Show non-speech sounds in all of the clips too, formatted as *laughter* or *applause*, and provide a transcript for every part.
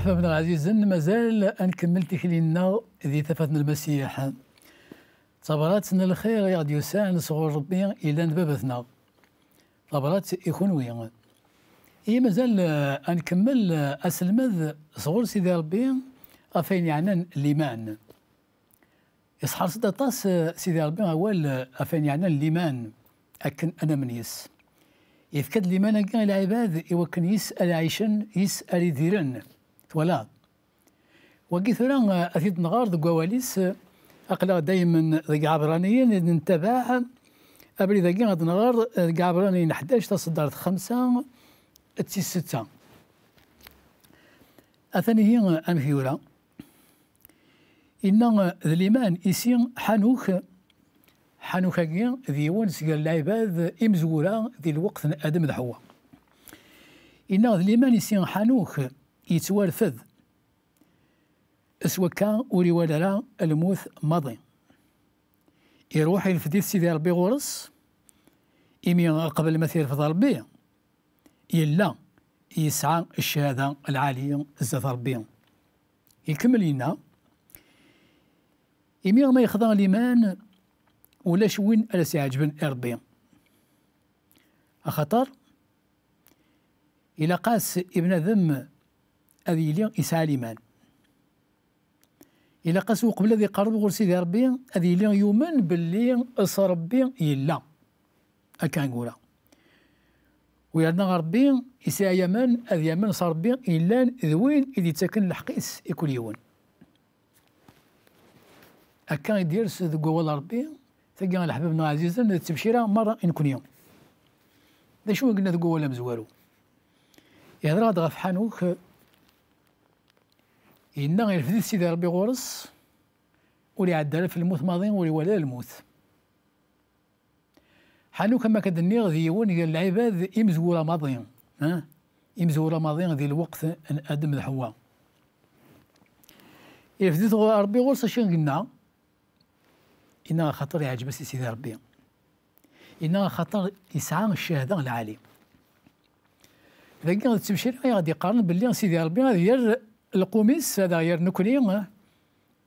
لحظة من عزيزا مازال أن كملت خلينا ذي تفاتنا المسيح صبراتنا الخير ديو يساعد صغور ربي إلى نبابتنا صبرات يكون وين إي مازال أنكمل أسلمذ صغور سيدي ربي أفين يعني الإيمان يصحر صد طاس سيدي ربي أول أفين يعني الإيمان أكن أنا من يس يفكد الإيمان كان العباد يوكن يسأل عيشا يسأل يديرن فوالا وكي ثرا اثيد نغار ذو قواليس اقلا دايما ذي عبرانيين ننتبع ابري ذاكي غاد نغار ذي عبرانيين 11 تصدرت خمسه تسي سته اثاني هي امثيولا إن الايمان اسين حانوخ حانوخ ذي ونس قال العباد إمزورا ذي الوقت أدم ذحوا إن الايمان اسين حانوخ يتوارثد اسوكا وري ولا الموث ماضي يروح ينفدي سيدي ربي غورس إمي قبل ما تيرفض ربي إلا يسعى الشهادة العالية الزاد ربي يكمل لنا إمي ما يخضع ليمان ولا شوين على سيعجبن ربي خاطر إلا قاس ابن ذم لي إساليمان إلا قاسو قبل ذي قرب غور سيدي ربي لي يومن باللي أس ربي يلا أكان قولا ويادنا ربي إسا يمن أذي يمن صربي إلا ذوين إذي تكن الحقيس إكل يوان أكان يدير سيدي قوال ربي تلقى الحبيب نو عزيزا تبشيرا مرة إن كل يوم ذا شو قلنا ذي قوال مزوالو يهضر هذا غف حانوك إنا غير فديت سيدي ربي غورس ولي عدى في الموت ماضي ولي ولا الموت حانو كما كدني غدي يون ديال العباد إمزورة ماضي ها إمزورة ماضي غادي الوقت أن أدم الحواء إلا فديت ربي غورس شنو قلنا إنا خاطر يعجب سيدي ربي إنا خاطر يسعى الشهادة العالي لكن غادي تمشي غادي يقارن باللي سيدي ربي غادي القوميس هذا غير نكني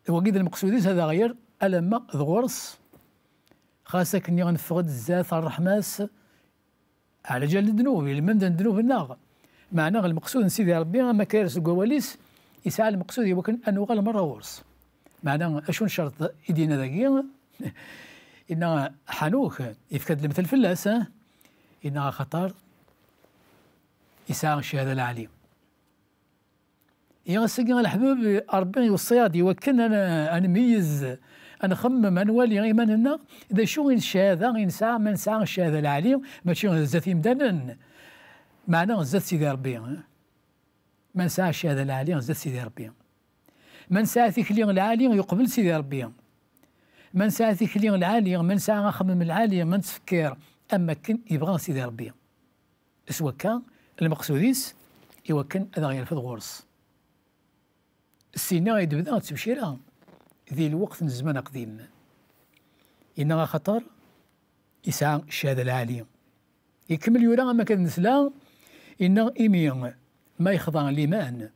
وقيد المقصود هذا غير ألما ذغورس خاصك اني غنفقد الزاف الرحماس على جال الذنوب من الذنوب الناغ معنى المقصود سيدي ربي ما كيرس الكواليس يسعى المقصود يمكن أن غال مرة ورس معنى أشون شرط ايدينا ذاكي *laughs* إن حنوك يفكد المثل فلاس إن خطر يسعى الشهادة العليم يا سيدي الحبيب ربي غادي وكن انا نميز انا نخمم انا نولي غير ايماننا اذا شو غير غير نسعى ما نسعى الشهاده العاليه ماشي زاد يمدانن معنا زاد سيدي ربي ما نسعى الشهاده العاليه زاد سيدي ربي ما نسعى ثكلي العالي يقبل سيدي ربي ما نسعى ثكلي العالي ما نسعى نخمم العالي ما نتفكر اما كن يبغى سيدي ربي اسوا كان المقصوديس يوكن هذا غير في الغرس السيناء تمشي تبشيرا ذي الوقت من الزمان قديم إنها خطر يسعى الشهادة العالية يكمل يورا ما كان نسلا إن إيمي ما يخضع ليمان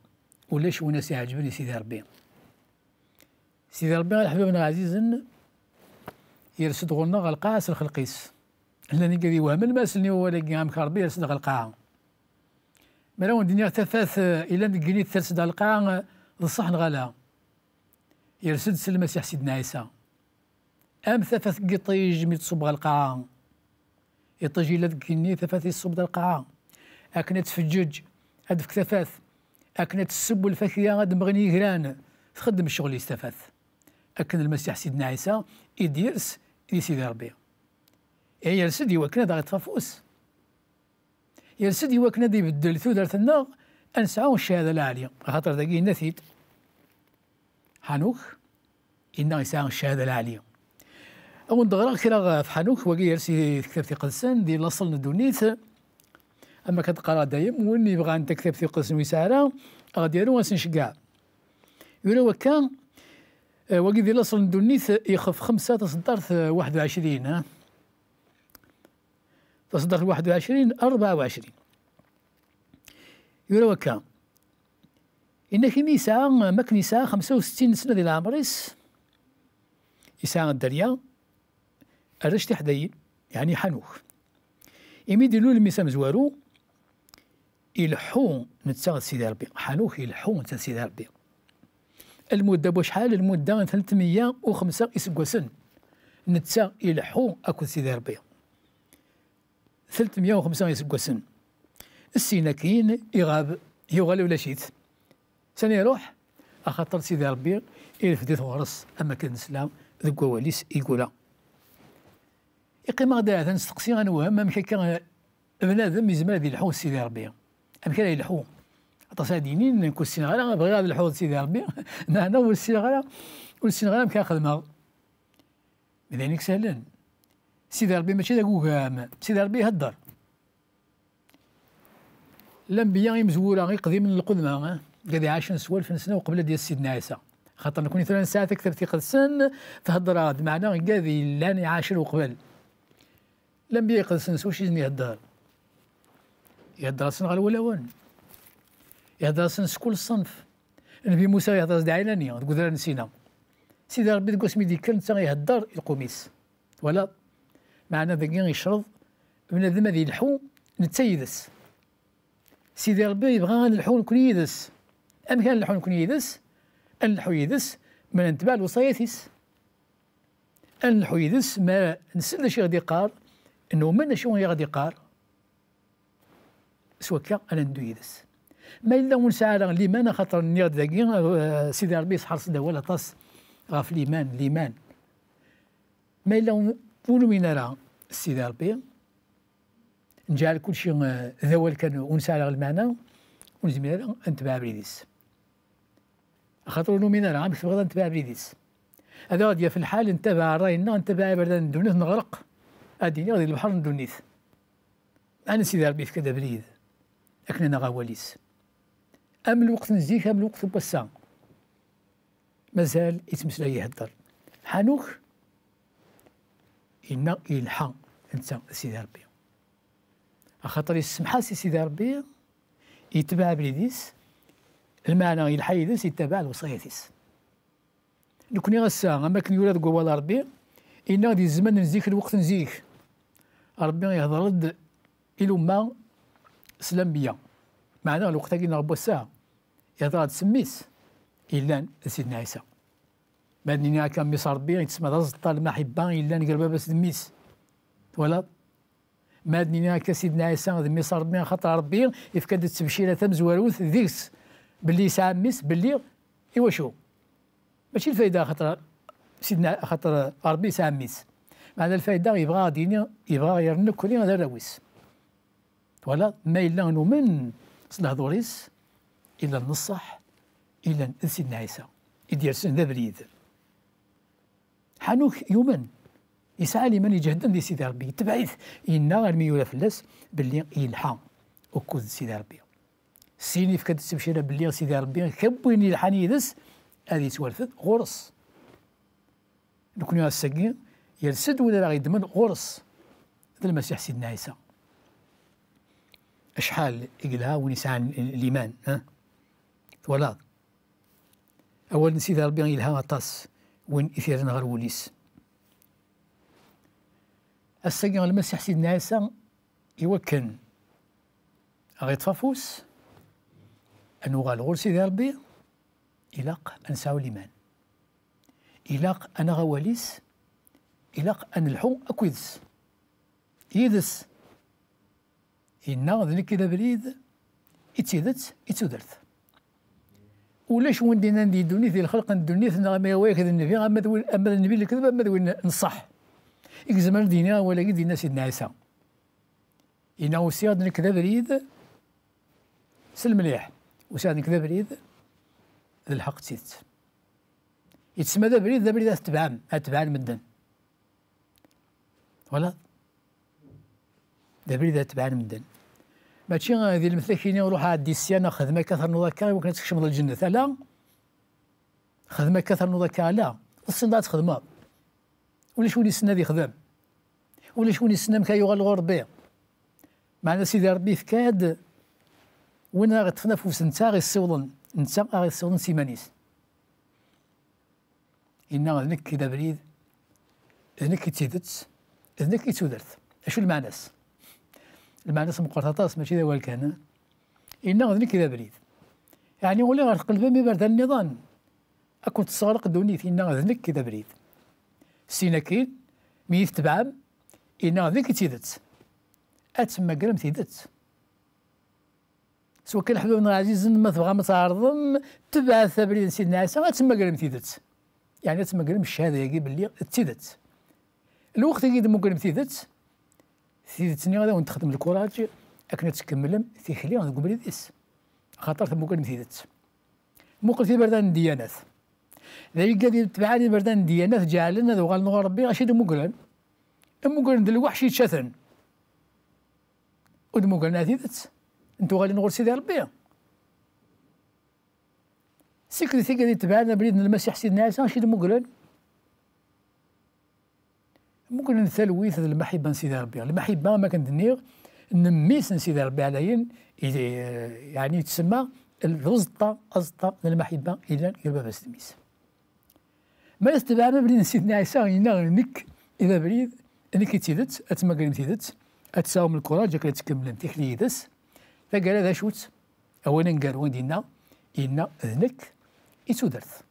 ولا شو سي عجبني سيدي ربي سيدي ربي حبيبنا عزيزا يرسد غولنا غا سر خلقيس لاني قال يوهم الماسلني ولكن قام كاربي يرسد غا القاعة ملا الدنيا ثلاث إلا نقني ترسد القاع لصح غلا يرسد المسيح سيدنا عيسى أم ثفث قطيج من تصبغ القاعة يطجي لذك كني ثفث يصب القاعة أكنا تفجج أدفك ثفث أكنا تسب الفاكهة غاد مغني غران تخدم الشغل يستفاث أكن المسيح سيدنا عيسى يديرس إدي سيدي ربي إيه يرسد يوكنا داغي تفافوس يرسد يوكنا دي بدل دارت النار أنساوش هذا العالية خاطر تلاقيه نثيت حانوك إنا يساوش هذا العالية أو ندغرا كرا في حانوك وقي يرسي كتاب في قدسان دي لصل ندونيت أما كتقرا دايم وين يبغى عندك كتاب في قدسان ويسارا غادي يرو نشقع يقولو وكان آه، وقي دي لصل ندونيت يخف خمسة في واحد وعشرين ها في واحد وعشرين أربعة وعشرين يقول وكا إن كميسا يسعى خمسة وستين سنة ديال العمرس يسعى الدريا أرش تحدي يعني حنوخ إمي ديرلو الميسا مزوارو الحون نتا سيدي ربي حنوخ يلحو نتا سيدي ربي المدة بوشحال المدة وخمسة 305 سن نتا الحون أكو سيدي ربي 305 سن السيناكيين يغاب يغالي ولا شيت ثاني يروح اخاطر سيدي ربي يرفد ثورس اما كان نسلا ذوك واليس يقولا يقيم غدا هذا نستقسي غنوهم امك كان بنادم يزمر ذي الحوض سيدي ربي امك لا يلحو عطاس دينين نكو السنة غالا بغي هذا الحوض سيدي ربي *laughs* نهنا والسنة غالا والسنة مكا مكان خدمة بذلك سهلا سيدي ربي ماشي ذاك وكام سيدي ربي هدر الانبياء مزوره غير قديم من القدمه قاعد عاشن سوالف سنه وقبل ديال سيدنا عيسى خاطر نكون ثلاث ساعات اكثر في السن تهضر بمعنى قادي لاني عاشر وقبل الانبياء قدسن واش يزني يهدر يهدر سن غير ولاوان يهدر سن كل الصنف النبي موسى يهدر دعيلانية تقول نسينا سيدي ربي تقول سميدي ديك نتا يهدر القميص ولا معنا ذاك يشرض بنادم ذي الحو نتيدس سيدي ربي يبغى نلحو نكون يدس أم كان نلحو نكون يدس نلحو يدس ما نتبع الوصايتيس نلحو يدس ما شي غادي يقار انه من شنو غادي يقار سوا كا انا ندو يدس ما الا ونسعى ليمان خاطر ني غادي داكي آه، سيدي ربي يسحر صدا ولا طاس غاف ليمان ليمان ما الا ونوينا راه سيدي ربي نجعل كل شيء ذوال آه، كان ونسى على المعنى ونزمير نتبع بريديس خاطر نومينا العام تبغى نتبع بريديس هذا غادي في الحال نتبع راينا نتبع بردان دونيث نغرق اديني غادي البحر ندونيث انا سيدي ربي في كذا بريد لكن انا غواليس ام الوقت نزيك ام الوقت بوسا مازال يتمسلا يهدر حانوك إن الحا انت سيدي ربي خاطر يسمح سي سيدي ربي يتبع بليديس المعنى يلحيدس يتبع الوصايتيس نكوني غسا اما كان يولد قوال ربي إن غادي الزمن نزيك الوقت نزيك ربي يهضر إلو ما سلام بيا معنى الوقت كي نربو الساعة يهضر سميس إلا سيدنا عيسى بعد نينا كان ميس ربي يتسمى ما المحبة إلا نقربها بس دميس ولا ماد نينا كسيدنا عيسى ذمي صار من خطر ربي يفكد التبشيره تم زواروث ذيس باللي سامس باللي إوا شو ماشي الفايده خاطر سيدنا خاطر ربي سامس هذا الفايده يبغى ديني يبغى يرنك كل هذا راويس ولا ما الا نؤمن صلاح دوريس الا نصح الا سيدنا عيسى يدير سن بريد حنوك يومن يسعى لمن يجهد دي سيدي ربي تبعث إنا ولا فلاس باللي يلحى وكوز سيدي ربي السيني فكاد تستبشر باللي سيدي ربي كبوين يلحى يدس هذه يتوالفت غرس نكون الساقين يرسد ولا راه يدمن غرس هذا المسيح سيدنا عيسى اشحال يقلها ونسان الايمان ها ولا اول سيدي ربي يلحى طاس وين اثيرنا غير وليس السيد المسيح سيدنا عيسى يوكن انو غال غالغور سيدي ربي إلاق انساو نسعو الإيمان إلاق أنا غواليس إلاق أن الحو أكويدس يدس إنا ذلك كذا بريد إتيدت إتودرت ولاش وين دينا ندي دوني ذي الخلق ندوني ثنا غير ما يواكد النبي ذوي أما النبي الكذب أما ذوي نصح إكزمان دينا ولا قد دينا سيدنا عيسى إنا وسياد نكذا بريد سل مليح وسياد نكذا بريد ذا الحق تيت يتسمى ذا بريد ذا بريد أتبعم أتبعم مدن ولا ذا بريد أتبعم مدن ماشي ذي المثاكين وروح عادي السيانة خدمة كثر نضكا وكنا تكشم الجنة لا خدمة كثر نضكا لا الصندات خدمة ولا شو اللي السنة دي خدم ولا شكون يسنم كيغال الغربي معنا سيدي ربي فكاد وانا غتفنا فوس نتا غي الصوضن نتا غي الصوضن سيمانيس إنا غنك كي بريد هناك كي تيدت هناك كي تودرت أشو المعناس المعناس مقرطاطاس ماشي ذا والكهنة إنا غنك كي بريد يعني ولا غير قلبي مي بارد النظام أكون تسغرق دوني في إنا غنك كي بريد سيناكين ميث تبعام إنا din tidet. Ad قرم تيدت سواء كان حبيب عزيز ما تبغى ما تعرضم تبع ثابرين سيدنا عيسى ما قرم تيدت يعني قرم الشهاده يجي باللي تيدت الوقت اللي قرم تيدت تيدتني غادا وانت تخدم الكوراج تكمل تكملم خلية غادي نقول ديس خاطر قرم تيدت مقل في بردان الديانات ذلك قد تبعاني بردان الديانات جعلنا ذو غال ربي غاشي تمكرم أما قال ندير الوحش يتشاثن ودمو قال نادي ذات انتو غالي نغور سيدي ربي سيكري ثقة اللي تبعنا بريد المسيح سيدنا عيسى شي دمو قال ممكن نثلويث المحبة سيدي ربي المحبة ما كان دنيغ نميس سيدي ربي عليين يعني تسمى الوزطة أزطة المحبة إذا قلبها بس تميس ما يستبعنا بريد سيدنا عيسى ينغنك إذا بريد اللي كيتيدت اتما قال متيدت اتساوم الكره جاك تكملن تيكليدس فقال هذا شوت اولا قال وين دينا ان اذنك اتودرت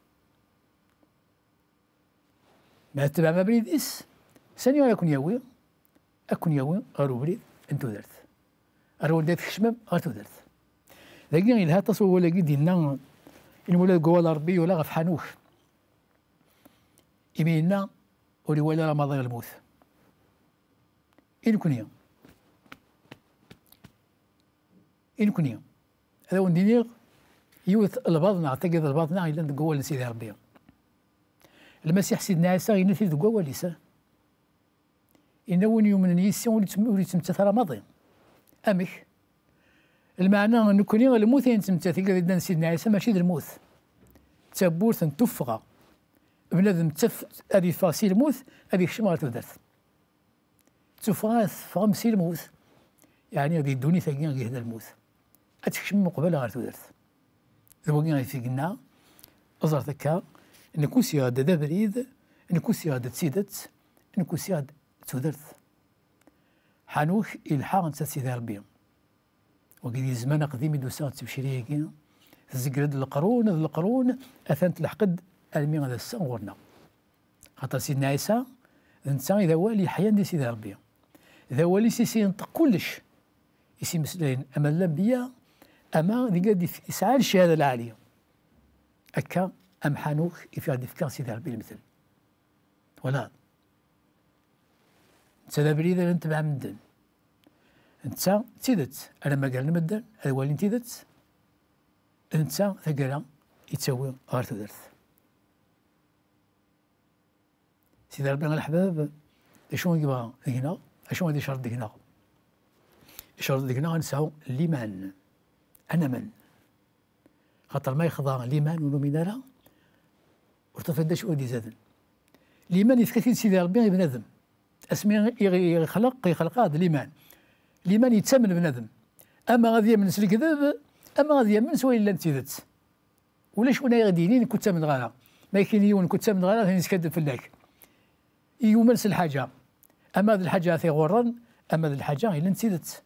ما تبع ما بريد اس ثاني ولا كون ياوي اكون ياوي ارو بريد انتو درت ارو ديت خشمم ارتو درت لكن الها تصور ولا قد ان المولى قوال ربي ولا غف حنوش يمينا ولي ولا رمضان الموت الكونيا الكونيا هذا وندينيغ يوث البعض نعتقد البعض نعي ان تقوى لسيدي ربي المسيح سيدنا عيسى ينثي دقوا لسه إن وين يمن نيسي ولي تمتثر ماضي امش المعنى أن كوني الموت ينتمتثي ان سيدنا عيسى ماشي د الموت تبورث تفغى بنادم تف أريد فاسي الموت أريد شمار تودرث تفغى يعني فغمسي الموس يعني غادي يدوني ثاني غادي هذا الموت اتكشم من قبل غير تودرت دابا كي غيفيقنا ازر ان نكون سي غادا دا بريد نكون سي غادا تسيدت نكون سي غادا تودرت حانوك الحاق انت سيدي ربي وقيدي زمان قديم يدوسا تبشري هكا زكرد القرون القرون اثان تلحقد المي غادا السان غورنا خاطر سيدنا عيسى انت اذا والي حيان دي سيدي ربي ذا ولي سيسي ينطق كلش يسي مسلين اما الانبياء اما اللي قد يسعى الشهاده العاليه هكا ام حانوخ غادي يفكر سيدي ربي المثل ولا انت لا بريد انت مع مدن انت تيدت انا ما قال المدن هذا ولي تيدت انت ثقالا يتسوي غير تدرث سيدي ربي الحباب شنو يبغى هنا اشنو غادي يشرط هنا يشرط هنا غنساو لمن انا من خاطر ما يخضع لمن ونومينالا ارتفدش اودي زادن لمن يثكثين سيدي ربي غير بنادم اسمي يخلق يخلق هذا لمن لمن يتسمن بنادم اما غادي يمنس الكذب اما غادي يمنس انت ذات ولا شكون غادي ينين كنت من غانا ما كاين يوم كنت من غالا نسكد فلاك يومنس الحاجه أما ذي الحاجة في غورن أما ذي الحاجة إلا نسيدت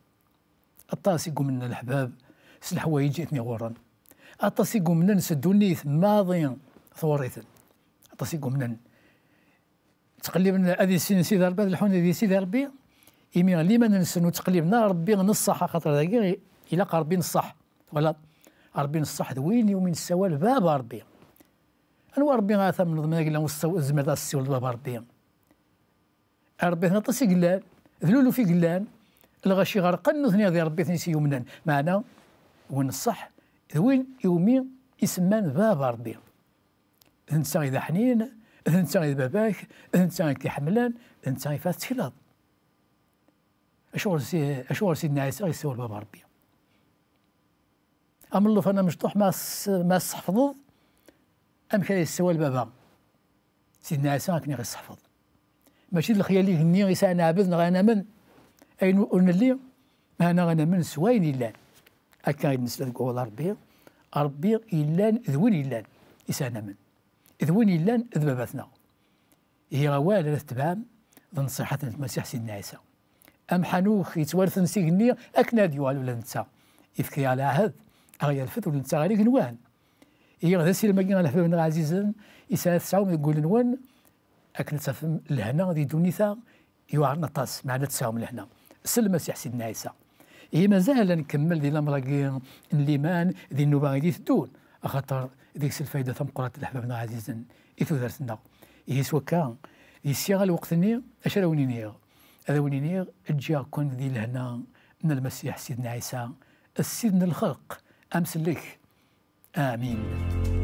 الطاسي قمنا الأحباب الطاس إثني غورن نسدو قمنا نسدوني ماضي ثوريثن الطاسي لنا تقلبنا أذي سين سيدي ربي الحون أذي سيدي ربي إمي غلي ما ننسن وتقلبنا ربي نصح خاطر ذاكي إلا ربي نصح ولا ربي نصح دوين يومين السوال باب ربي أنوا ربي غاثا من ضمن ذاك الزمر السول باب ربي ربي نطس قلان ذلولو في قلان الغشي غرقن ثني غير ربي ثني يمنان معنا وين الصح ذوين يومي اسمان باب ربي انت اذا حنين انت اذا باباك انت كي حملان انت فات تلاض اشور سي اشور سيدنا عيسى يسول باب ربي ام الله فانا مشطوح ما ما صحفظ ام كان يسول بابا سيدنا عيسى كان يصحفظ ماشي الخيالي هني غيسا عبد انا من اين قلنا لي انا انا غانا من سواين إلان هكا غيتنسلا قول ربي ربي الا ذوين إلان انا من ذوين إلان ذباباتنا هي غوال لا تبعم نصيحة المسيح سيدنا عيسى أم حنوخ يتوارث هني أكنا ديوال ولا نتا يفكري على عهد غير الفت ولا نتا غير كنوان هي غدا سير ماكين على فبن عزيزا يسال تسعة ويقول نوان لكن لهنا غادي دونيثا نطاس ما عاد تساهم لهنا سلم المسيح سيدنا عيسى هي مازال نكمل ديال لامرا الليمان ذي النوبه غادي تدون خاطر ديك الفايده ثم قرات لحبابنا عزيزا إثو دارتنا هي هي كان الوقت الوقتني اش راه نير هذا نير جا كون ذي لهنا من المسيح سيدنا عيسى السيد من الخلق امسلك امين